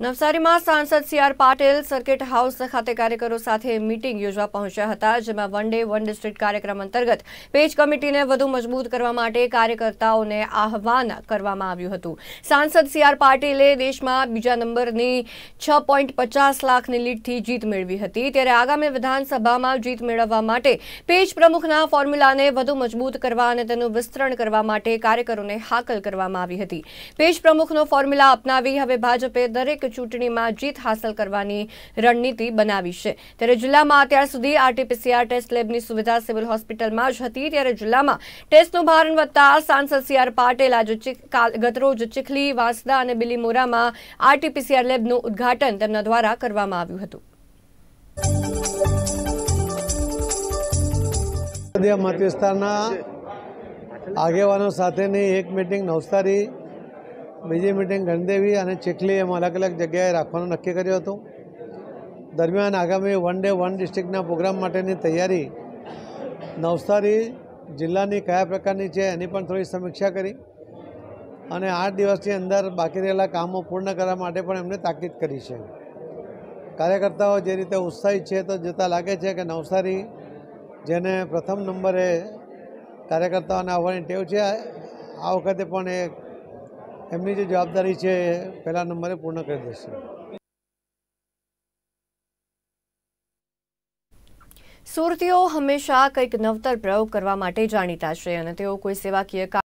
નવસારીમાં સાંસદ C R Patil circuit house ખાતે કાર્યકરો સાથે મીટિંગ યોજવા પહોંચ્યા હતા જેમાં વન ડે વન ડિસ્ટ્રિક્ટ કાર્યક્રમ અંતર્ગત પેજ કમિટીને વધુ મજબૂત કરવા માટે કાર્યકર્તાઓને આહવાન કરવામાં આવ્યું હતું સાંસદ સી આર પાટીલે દેશમાં બીજા નંબરની છ પોઈન્ટ પચાસ લાખની લીડથી જીત મેળવી હતી ત્યારે આગામી વિધાનસભામાં જીત મેળવવા માટે પેજ પ્રમુખના ફોર્મ્યુલાને વધુ મજબૂત કરવા અને તેનું વિસ્તરણ કરવા માટે કાર્યકરોને હાકલ કરવામાં આવી હતી પેજ પ્રમુખનો ફોર્મ્યુલા અપનાવી હવે ભાજપે દરેક સ્થાનિક ચૂંટણીમાં જીત હાંસલ કરવાની રણનીતિ બનાવી છે ત્યારે જિલ્લામાં અત્યાર સુધી આરટીપીસીઆર ટેસ્ટ લેબની સુવિધા સિવિલ હોસ્પિટલમાં જ હતી ત્યારે જિલ્લામાં ટેસ્ટનું ભારણ વધતા સાંસદ સીઆર પાટેલ આજે ગતરોજ ચીખલી વાંસદા અને બિલીમોરામાં આરટીપીસીઆર લેબનું ઉદ્ઘાટન તેમના દ્વારા કરવામાં આવ્યું હતું મત વિસ્તારના આગેવાનો સાથેની એક મિટિંગ નવસારી બીજી મીટિંગ ગણદેવી અને ચીખલી એમ અલગ અલગ જગ્યાએ રાખવાનું નક્કી કર્યું હતું દરમિયાન આગામી વન ડે વન ડિસ્ટ્રિક્ટના પ્રોગ્રામ માટેની તૈયારી નવસારી જિલ્લાની કયા પ્રકારની છે એની પણ થોડી સમીક્ષા કરી અને આઠ દિવસની અંદર બાકી રહેલા કામો પૂર્ણ કરવા માટે પણ એમને તાકીદ કરી છે કાર્યકર્તાઓ જે રીતે ઉત્સાહિત છે તો જોતા લાગે છે કે નવસારી જેને પ્રથમ નંબરે કાર્યકર્તાઓને આવવાની ટેવ છે આ વખતે પણ એ એમની જે જવાબદારી છે પહેલા નંબરે પૂર્ણ કરી દેશે સુરતીઓ હંમેશા કંઈક નવતર પ્રયોગ કરવા માટે જાણીતા છે અને તેઓ કોઈ સેવાકીય